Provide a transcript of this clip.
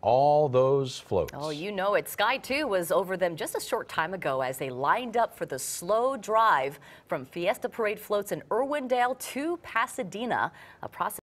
all those floats. Oh, you know it. Sky 2 was over them just a short time ago as they lined up for the slow drive from Fiesta Parade floats in Irwindale to Pasadena. A process